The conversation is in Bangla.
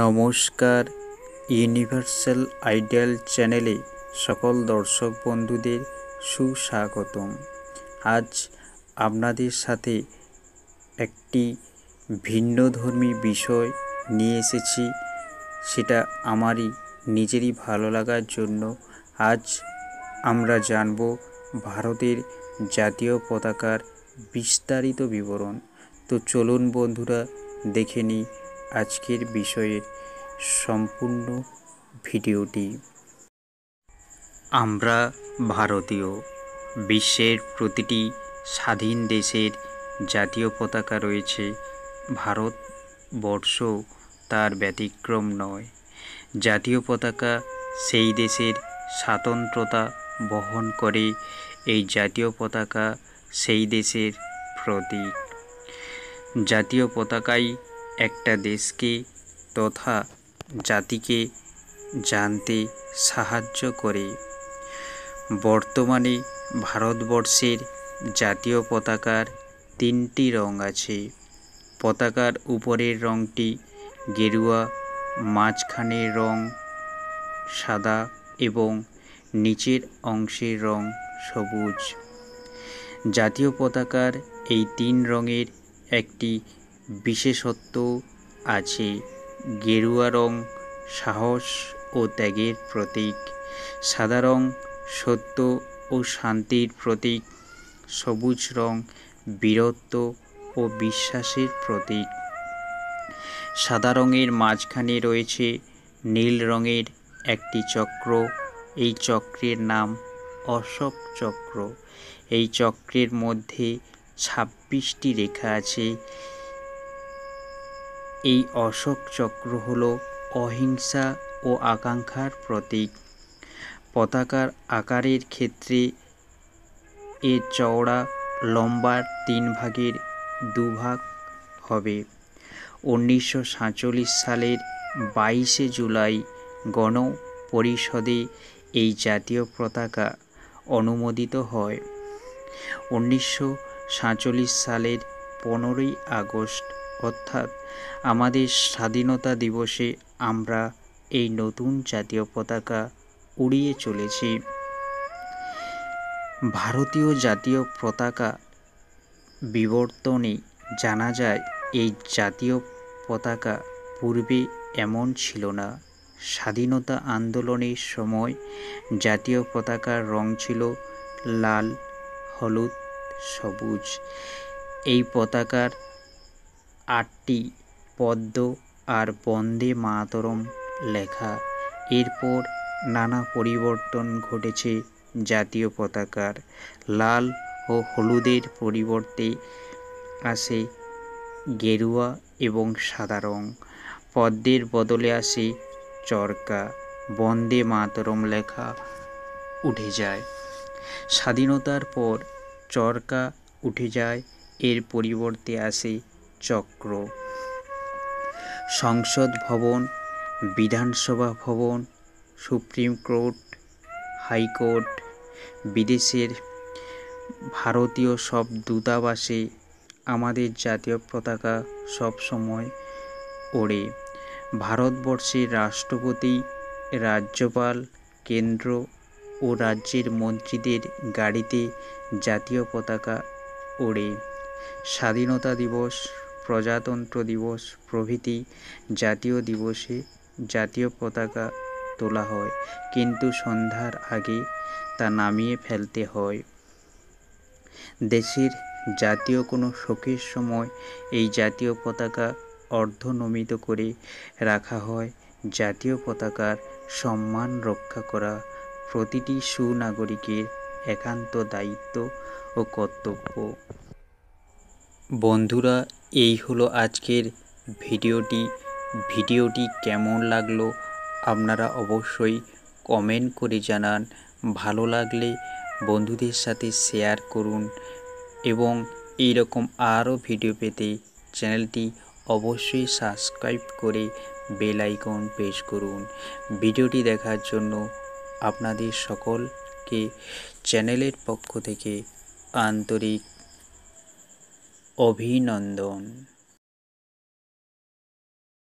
নমস্কার ইউনিভার্সাল আইডিয়াল চ্যানেলে সকল দর্শক বন্ধুদের সুস্বাগতম আজ আপনাদের সাথে একটি ভিন্নধর্মী বিষয় নিয়ে এসেছি সেটা আমারই নিজেরই ভালো লাগার জন্য আজ আমরা জানব ভারতের জাতীয় পতাকার বিস্তারিত বিবরণ তো চলুন বন্ধুরা দেখে নিই আজকের বিষয়ের সম্পূর্ণ ভিডিওটি আমরা ভারতীয় বিশ্বের প্রতিটি স্বাধীন দেশের জাতীয় পতাকা রয়েছে ভারতবর্ষ তার ব্যতিক্রম নয় জাতীয় পতাকা সেই দেশের স্বাতন্ত্রতা বহন করে এই জাতীয় পতাকা সেই দেশের প্রতীক জাতীয় পতাকাই একটা দেশকে তথা জাতিকে জানতে সাহায্য করে বর্তমানে ভারতবর্ষের জাতীয় পতাকার তিনটি রং আছে পতাকার উপরের রংটি গেরুয়া মাঝখানের রং সাদা এবং নিচের অংশের রং সবুজ জাতীয় পতাকার এই তিন রঙের একটি বিশেষত্ব আছে গেরুয়া রং সাহস ও ত্যাগের প্রতীক সাদা রং সত্য ও শান্তির প্রতীক সবুজ রং বীরত্ব ও বিশ্বাসের প্রতীক সাদা রঙের মাঝখানে রয়েছে নীল রঙের একটি চক্র এই চক্রের নাম অশোক চক্র এই চক্রের মধ্যে ছাব্বিশটি রেখা আছে এই অশোক চক্র হল অহিংসা ও আকাঙ্ক্ষার প্রতীক পতাকার আকারের ক্ষেত্রে এর চওড়া লম্বার তিন ভাগের দুভাগ হবে উনিশশো সাতচল্লিশ সালের বাইশে জুলাই গণ পরিষদে এই জাতীয় পতাকা অনুমোদিত হয় উনিশশো সাতচল্লিশ সালের পনেরোই আগস্ট অর্থাৎ আমাদের স্বাধীনতা দিবসে আমরা এই নতুন জাতীয় পতাকা উড়িয়ে চলেছি ভারতীয় জাতীয় পতাকা বিবর্তনে জানা যায় এই জাতীয় পতাকা পূর্বে এমন ছিল না স্বাধীনতা আন্দোলনের সময় জাতীয় পতাকার রং ছিল লাল হলুদ সবুজ এই পতাকার আটটি পদ্ম আর বন্দে মাতরম লেখা এরপর নানা পরিবর্তন ঘটেছে জাতীয় পতাকার লাল ও হলুদের পরিবর্তে আসে গেরুয়া এবং সাদা রং পদ্মের বদলে আসে চরকা বন্দে মাতরম লেখা উঠে যায় স্বাধীনতার পর চরকা উঠে যায় এর পরিবর্তে আসে চক্র সংসদ ভবন বিধানসভা ভবন সুপ্রিম কোর্ট হাইকোর্ট বিদেশের ভারতীয় সব দূতাবাসে আমাদের জাতীয় পতাকা সবসময় ওড়ে ভারতবর্ষের রাষ্ট্রপতি রাজ্যপাল কেন্দ্র ও রাজ্যের মন্ত্রীদের গাড়িতে জাতীয় পতাকা ওড়ে স্বাধীনতা দিবস প্রজাতন্ত্র দিবস প্রভৃতি জাতীয় দিবসে জাতীয় পতাকা তোলা হয় কিন্তু সন্ধ্যার আগে তা নামিয়ে ফেলতে হয় দেশের জাতীয় কোনো শোকের সময় এই জাতীয় পতাকা অর্ধনমিত করে রাখা হয় জাতীয় পতাকার সম্মান রক্ষা করা প্রতিটি সুনাগরিকের একান্ত দায়িত্ব ও কর্তব্য বন্ধুরা এই হলো আজকের ভিডিওটি ভিডিওটি কেমন লাগলো আপনারা অবশ্যই কমেন্ট করে জানান ভালো লাগলে বন্ধুদের সাথে শেয়ার করুন এবং এই রকম আরও ভিডিও পেতে চ্যানেলটি অবশ্যই সাবস্ক্রাইব করে বেল আইকন প্রেস করুন ভিডিওটি দেখার জন্য আপনাদের সকলকে চ্যানেলের পক্ষ থেকে আন্তরিক অভিনন্দন